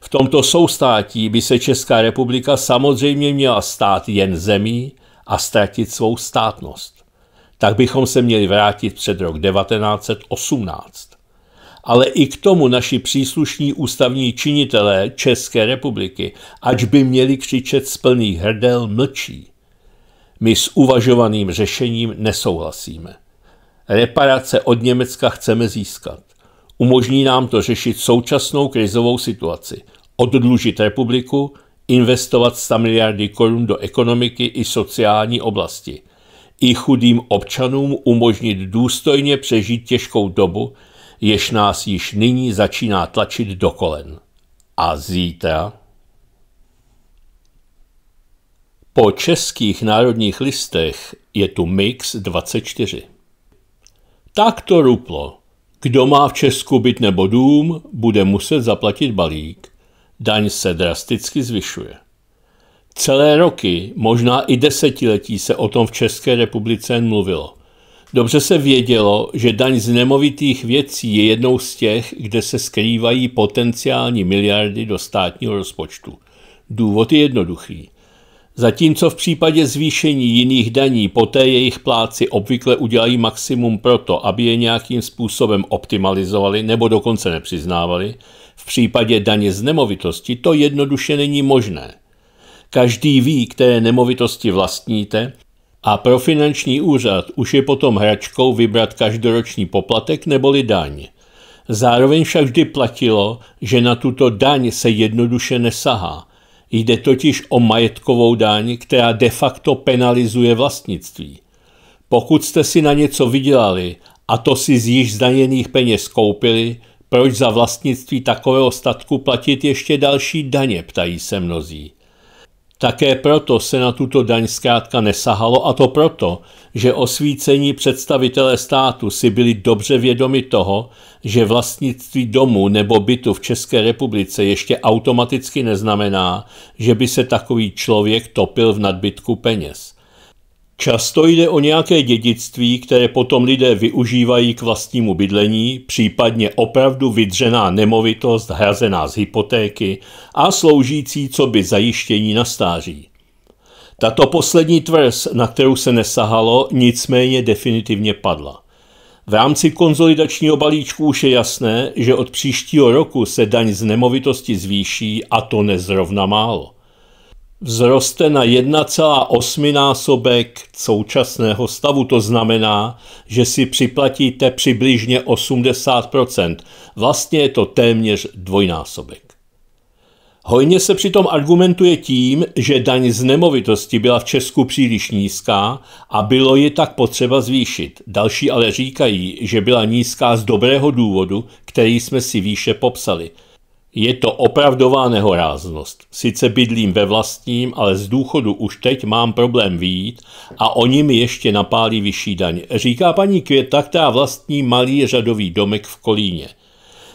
V tomto soustátí by se Česká republika samozřejmě měla stát jen zemí a ztratit svou státnost tak bychom se měli vrátit před rok 1918. Ale i k tomu naši příslušní ústavní činitelé České republiky, ač by měli křičet z plných hrdel, mlčí. My s uvažovaným řešením nesouhlasíme. Reparace od Německa chceme získat. Umožní nám to řešit současnou krizovou situaci, oddlužit republiku, investovat 100 miliardy korun do ekonomiky i sociální oblasti – i chudým občanům umožnit důstojně přežít těžkou dobu, jež nás již nyní začíná tlačit do kolen. A zítra? Po českých národních listech je tu Mix 24. Tak to ruplo. Kdo má v Česku byt nebo dům, bude muset zaplatit balík. Daň se drasticky zvyšuje. Celé roky, možná i desetiletí se o tom v České republice mluvilo. Dobře se vědělo, že daň z nemovitých věcí je jednou z těch, kde se skrývají potenciální miliardy do státního rozpočtu. Důvod je jednoduchý. Zatímco v případě zvýšení jiných daní poté jejich pláci obvykle udělají maximum proto, aby je nějakým způsobem optimalizovali nebo dokonce nepřiznávali, v případě daně z nemovitosti to jednoduše není možné. Každý ví, které nemovitosti vlastníte a pro finanční úřad už je potom hračkou vybrat každoroční poplatek neboli daň. Zároveň však vždy platilo, že na tuto daň se jednoduše nesahá. Jde totiž o majetkovou daň, která de facto penalizuje vlastnictví. Pokud jste si na něco vydělali a to si z již zdaněných peněz koupili, proč za vlastnictví takového statku platit ještě další daně, ptají se mnozí. Také proto se na tuto daň zkrátka nesahalo a to proto, že osvícení představitelé státu si byli dobře vědomi toho, že vlastnictví domu nebo bytu v České republice ještě automaticky neznamená, že by se takový člověk topil v nadbytku peněz. Často jde o nějaké dědictví, které potom lidé využívají k vlastnímu bydlení, případně opravdu vydřená nemovitost hrazená z hypotéky a sloužící co by zajištění na stáří. Tato poslední tvrz, na kterou se nesahalo, nicméně definitivně padla. V rámci konzolidačního balíčku už je jasné, že od příštího roku se daň z nemovitosti zvýší a to nezrovna málo vzroste na 1,8 násobek současného stavu. To znamená, že si připlatíte přibližně 80 Vlastně je to téměř dvojnásobek. Hojně se přitom argumentuje tím, že daň z nemovitosti byla v Česku příliš nízká a bylo ji tak potřeba zvýšit. Další ale říkají, že byla nízká z dobrého důvodu, který jsme si výše popsali – je to opravdová nehoráznost. Sice bydlím ve vlastním, ale z důchodu už teď mám problém výjít a oni mi ještě napálí vyšší daň, říká paní Květa, která vlastní malý řadový domek v Kolíně.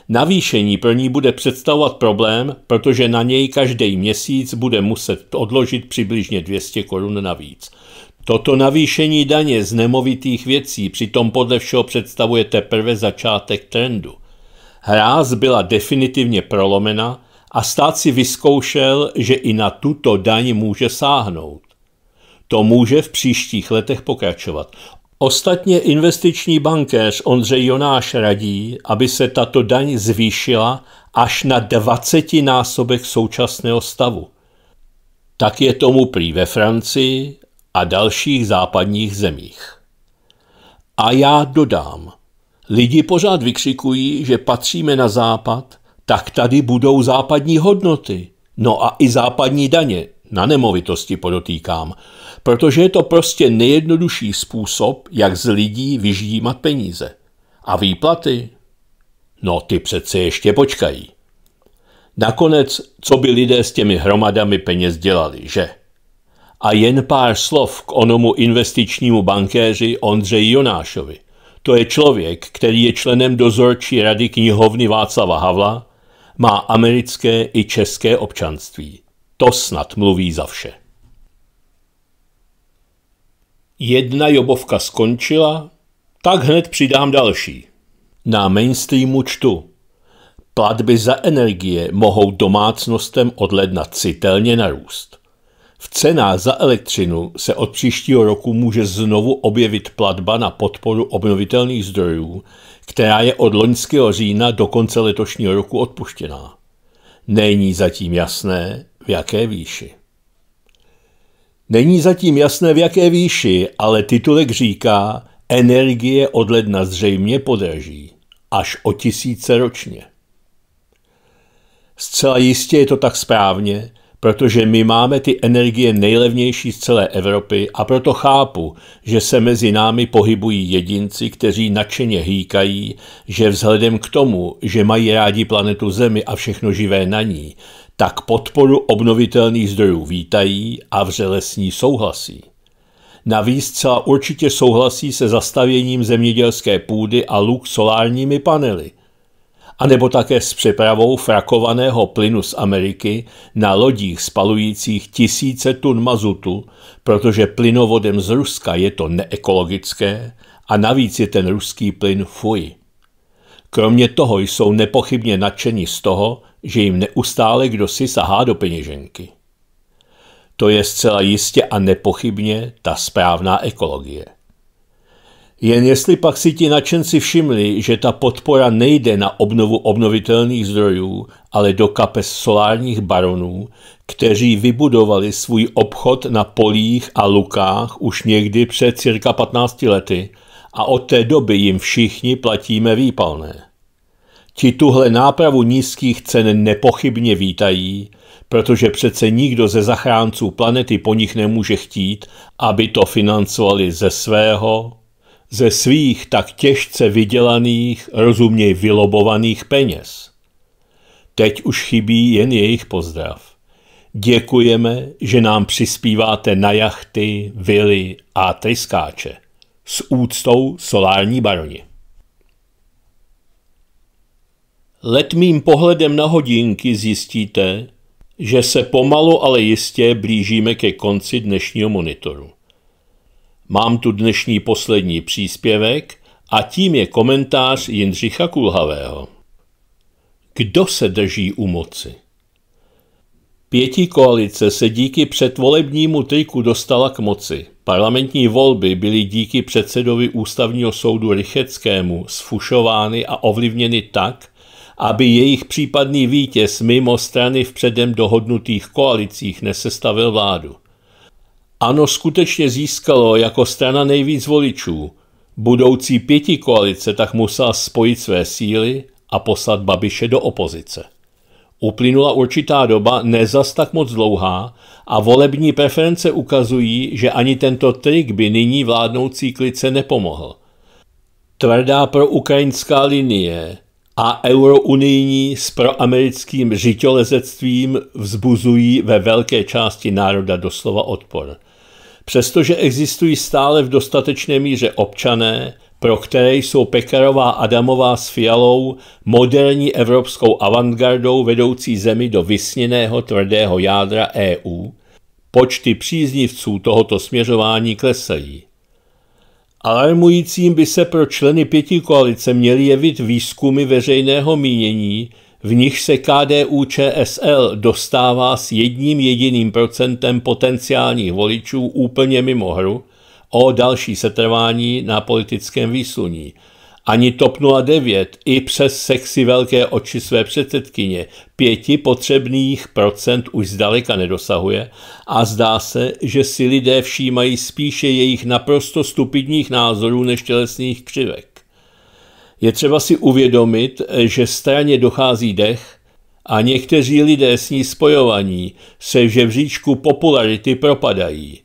Navýšení pro ní bude představovat problém, protože na něj každý měsíc bude muset odložit přibližně 200 korun navíc. Toto navýšení daně z nemovitých věcí přitom podle všeho představuje teprve začátek trendu. Hráz byla definitivně prolomena a stát si vyzkoušel, že i na tuto daň může sáhnout. To může v příštích letech pokračovat. Ostatně investiční bankéř Ondřej Jonáš radí, aby se tato daň zvýšila až na 20 násobek současného stavu. Tak je tomu prý ve Francii a dalších západních zemích. A já dodám – Lidi pořád vykřikují, že patříme na západ, tak tady budou západní hodnoty. No a i západní daně, na nemovitosti podotýkám, protože je to prostě nejjednodušší způsob, jak z lidí vyždímat peníze. A výplaty? No ty přece ještě počkají. Nakonec, co by lidé s těmi hromadami peněz dělali, že? A jen pár slov k onomu investičnímu bankéři Ondřeji Jonášovi. To je člověk, který je členem dozorčí rady knihovny Václava Havla, má americké i české občanství. To snad mluví za vše. Jedna jobovka skončila, tak hned přidám další. Na mainstreamu čtu. Platby za energie mohou domácnostem od ledna citelně narůst. V cenách za elektřinu se od příštího roku může znovu objevit platba na podporu obnovitelných zdrojů, která je od loňského října do konce letošního roku odpuštěná. Není zatím jasné, v jaké výši. Není zatím jasné, v jaké výši, ale titulek říká, energie od ledna zřejmě podraží. Až o tisíce ročně. Zcela jistě je to tak správně, protože my máme ty energie nejlevnější z celé Evropy a proto chápu, že se mezi námi pohybují jedinci, kteří nadšeně hýkají, že vzhledem k tomu, že mají rádi planetu Zemi a všechno živé na ní, tak podporu obnovitelných zdrojů vítají a vřele s ní souhlasí. Navíc celá určitě souhlasí se zastavěním zemědělské půdy a luk solárními panely, anebo také s přepravou frakovaného plynu z Ameriky na lodích spalujících tisíce tun mazutu, protože plynovodem z Ruska je to neekologické a navíc je ten ruský plyn fuj. Kromě toho jsou nepochybně nadšeni z toho, že jim neustále kdo si sahá do peněženky. To je zcela jistě a nepochybně ta správná ekologie. Jen jestli pak si ti nadšenci všimli, že ta podpora nejde na obnovu obnovitelných zdrojů, ale do kapes solárních baronů, kteří vybudovali svůj obchod na polích a lukách už někdy před cirka 15 lety a od té doby jim všichni platíme výpalné. Ti tuhle nápravu nízkých cen nepochybně vítají, protože přece nikdo ze zachránců planety po nich nemůže chtít, aby to financovali ze svého ze svých tak těžce vydělaných, rozumně vylobovaných peněz. Teď už chybí jen jejich pozdrav. Děkujeme, že nám přispíváte na jachty, vily a tryskáče. S úctou solární baroni. Letmým pohledem na hodinky zjistíte, že se pomalu, ale jistě blížíme ke konci dnešního monitoru. Mám tu dnešní poslední příspěvek a tím je komentář Jindřicha Kulhavého. Kdo se drží u moci? Pěti koalice se díky předvolebnímu triku dostala k moci. Parlamentní volby byly díky předsedovi ústavního soudu Rycheckému sfušovány a ovlivněny tak, aby jejich případný vítěz mimo strany v předem dohodnutých koalicích nesestavil vládu. Ano skutečně získalo jako strana nejvíc voličů. Budoucí pěti koalice tak musela spojit své síly a poslat Babiše do opozice. Uplynula určitá doba, nezas tak moc dlouhá, a volební preference ukazují, že ani tento trik by nyní vládnoucí klice nepomohl. Tvrdá proukrajinská linie a eurounijní s proamerickým řitolezectvím vzbuzují ve velké části národa doslova odpor. Přestože existují stále v dostatečné míře občané, pro které jsou Pekarová Adamová s Fialou moderní evropskou avantgardou vedoucí zemi do vysněného tvrdého jádra EU, počty příznivců tohoto směřování klesají. Alarmujícím by se pro členy pěti koalice měly jevit výzkumy veřejného mínění, v nich se KDU ČSL dostává s jedním jediným procentem potenciálních voličů úplně mimo hru o další setrvání na politickém výsluní. Ani TOP 09 i přes sexy velké oči své předsedkyně pěti potřebných procent už zdaleka nedosahuje a zdá se, že si lidé všímají spíše jejich naprosto stupidních názorů než tělesných křivek. Je třeba si uvědomit, že straně dochází dech a někteří lidé s ní spojovaní se v žebříčku popularity propadají.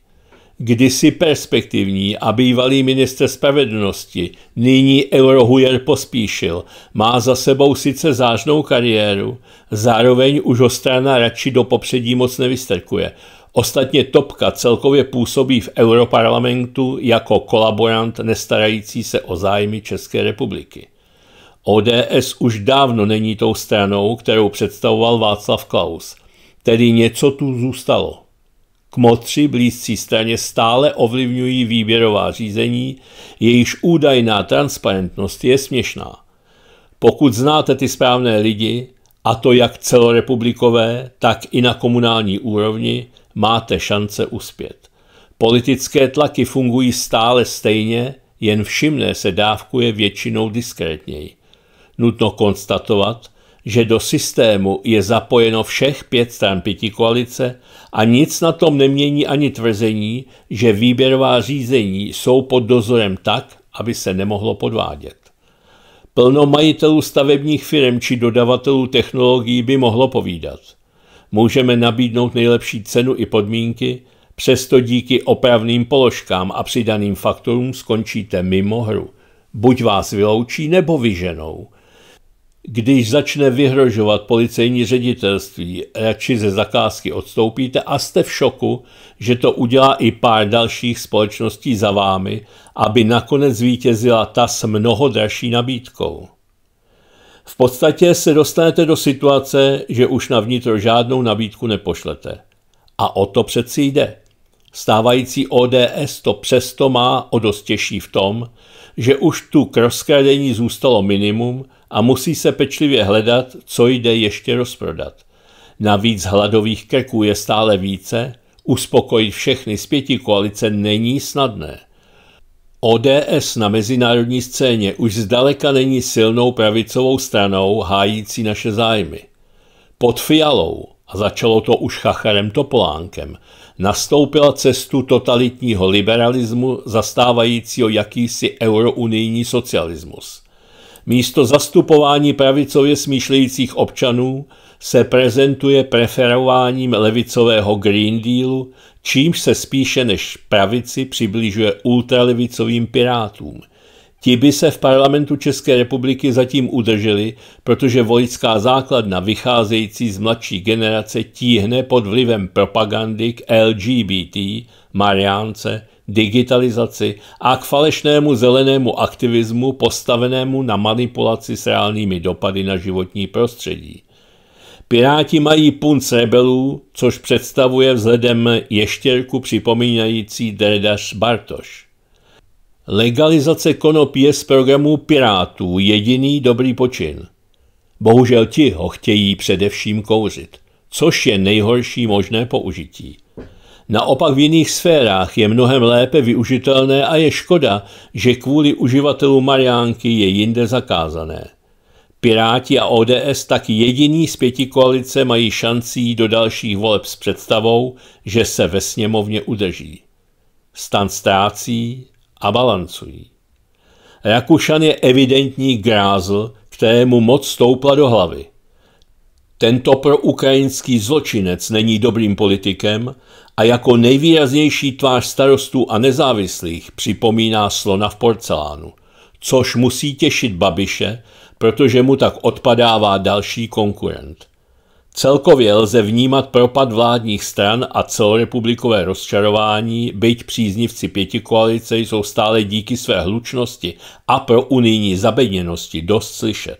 Kdysi perspektivní a bývalý minister spravedlnosti, nyní eurohujer pospíšil, má za sebou sice zážnou kariéru, zároveň už ho strana radši do popředí moc nevystrkuje – Ostatně Topka celkově působí v europarlamentu jako kolaborant nestarající se o zájmy České republiky. ODS už dávno není tou stranou, kterou představoval Václav Klaus, tedy něco tu zůstalo. Kmotři blízcí straně stále ovlivňují výběrová řízení, jejíž údajná transparentnost je směšná. Pokud znáte ty správné lidi, a to jak celorepublikové, tak i na komunální úrovni, máte šance uspět. Politické tlaky fungují stále stejně, jen všimné se dávkuje většinou diskrétněji. Nutno konstatovat, že do systému je zapojeno všech pět stran pěti koalice a nic na tom nemění ani tvrzení, že výběrová řízení jsou pod dozorem tak, aby se nemohlo podvádět. Plno majitelů stavebních firm či dodavatelů technologií by mohlo povídat – můžeme nabídnout nejlepší cenu i podmínky, přesto díky opravným položkám a přidaným faktorům skončíte mimo hru. Buď vás vyloučí, nebo vyženou. Když začne vyhrožovat policejní ředitelství, radši ze zakázky odstoupíte a jste v šoku, že to udělá i pár dalších společností za vámi, aby nakonec zvítězila ta s mnoho dražší nabídkou. V podstatě se dostanete do situace, že už na vnitro žádnou nabídku nepošlete. A o to přeci jde. Stávající ODS to přesto má o dost těžší v tom, že už tu k rozkradení zůstalo minimum a musí se pečlivě hledat, co jde ještě rozprodat. Navíc hladových krků je stále více, uspokojit všechny z pěti koalice není snadné – ODS na mezinárodní scéně už zdaleka není silnou pravicovou stranou hájící naše zájmy. Pod Fialou, a začalo to už Chacharem Topolánkem, nastoupila cestu totalitního liberalismu zastávajícího jakýsi eurounijní socialismus. Místo zastupování pravicově smýšlejících občanů se prezentuje preferováním levicového Green Dealu čímž se spíše než pravici přibližuje ultralevicovým pirátům. Ti by se v parlamentu České republiky zatím udrželi, protože voličská základna vycházející z mladší generace tíhne pod vlivem propagandy k LGBT, mariánce, digitalizaci a k falešnému zelenému aktivismu postavenému na manipulaci s reálnými dopady na životní prostředí. Piráti mají punt srebelů, což představuje vzhledem ještěrku připomínající dredař Bartoš. Legalizace konopí je z programu Pirátů jediný dobrý počin. Bohužel ti ho chtějí především kouřit, což je nejhorší možné použití. Naopak v jiných sférách je mnohem lépe využitelné a je škoda, že kvůli uživatelů Mariánky je jinde zakázané. Piráti a ODS tak jediný z pěti koalice mají šancí do dalších voleb s představou, že se ve sněmovně udrží. Stan ztrácí a balancují. Rakušan je evidentní grázl, kterému moc stoupla do hlavy. Tento proukrajinský zločinec není dobrým politikem a jako nejvýraznější tvář starostů a nezávislých připomíná slona v porcelánu, což musí těšit Babiše, protože mu tak odpadává další konkurent. Celkově lze vnímat propad vládních stran a celorepublikové rozčarování, byť příznivci pěti koalice jsou stále díky své hlučnosti a pro unijní zabedněnosti dost slyšet.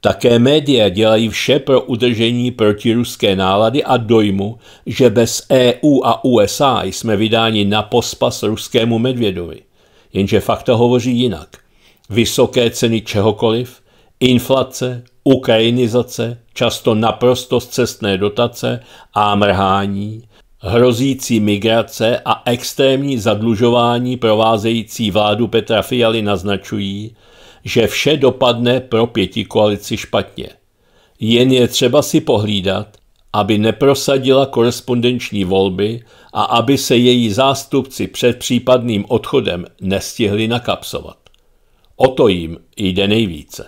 Také média dělají vše pro udržení protiruské nálady a dojmu, že bez EU a USA jsme vydáni na pospas ruskému medvědovi. Jenže fakta hovoří jinak. Vysoké ceny čehokoliv, Inflace, ukrajinizace, často naprosto zcestné dotace a mrhání, hrozící migrace a extrémní zadlužování provázející vládu Petra Fialy naznačují, že vše dopadne pro pěti koalici špatně. Jen je třeba si pohlídat, aby neprosadila korespondenční volby a aby se její zástupci před případným odchodem nestihli nakapsovat. O to jim jde nejvíce.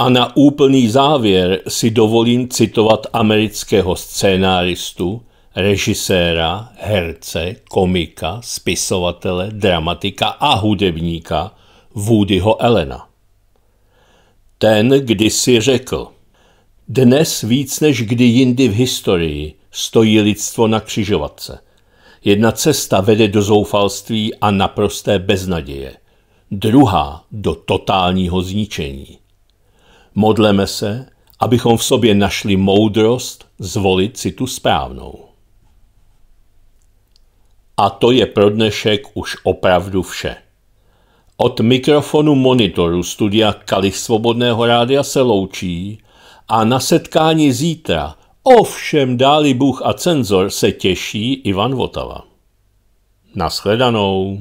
A na úplný závěr si dovolím citovat amerického scénáristu, režiséra, herce, komika, spisovatele, dramatika a hudebníka Woodyho Elena. Ten kdysi řekl, dnes víc než kdy jindy v historii stojí lidstvo na křižovatce. Jedna cesta vede do zoufalství a naprosté beznaděje, druhá do totálního zničení. Modleme se, abychom v sobě našli moudrost zvolit si tu správnou. A to je pro dnešek už opravdu vše. Od mikrofonu monitoru studia Kalich Svobodného rádia se loučí a na setkání zítra, ovšem dáli Bůh a cenzor, se těší Ivan Votava. Naschledanou.